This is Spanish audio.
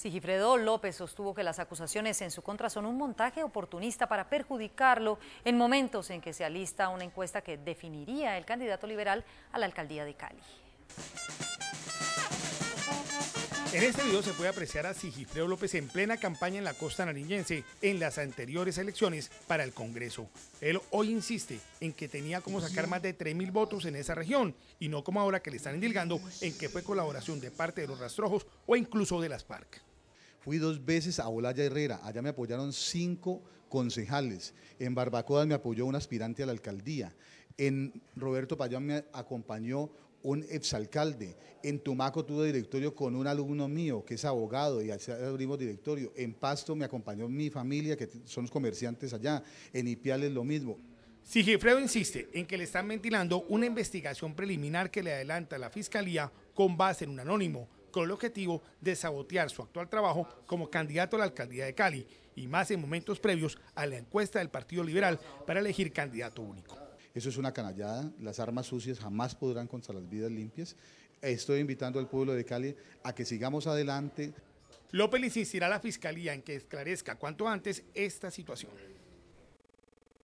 Sigifredo López sostuvo que las acusaciones en su contra son un montaje oportunista para perjudicarlo en momentos en que se alista una encuesta que definiría el candidato liberal a la alcaldía de Cali. En este video se puede apreciar a Sigifredo López en plena campaña en la costa nariñense en las anteriores elecciones para el Congreso. Él hoy insiste en que tenía como sacar más de 3.000 votos en esa región y no como ahora que le están indilgando en que fue colaboración de parte de los rastrojos o incluso de las FARC. Fui dos veces a Olaya Herrera, allá me apoyaron cinco concejales. En Barbacoa me apoyó un aspirante a la alcaldía. En Roberto Payón me acompañó un exalcalde. En Tumaco tuve directorio con un alumno mío que es abogado y abrimos directorio. En Pasto me acompañó mi familia, que son los comerciantes allá. En Ipiales lo mismo. Si jefreo insiste en que le están ventilando una investigación preliminar que le adelanta la fiscalía con base en un anónimo con el objetivo de sabotear su actual trabajo como candidato a la alcaldía de Cali, y más en momentos previos a la encuesta del Partido Liberal para elegir candidato único. Eso es una canallada, las armas sucias jamás podrán contra las vidas limpias. Estoy invitando al pueblo de Cali a que sigamos adelante. López insistirá a la Fiscalía en que esclarezca cuanto antes esta situación.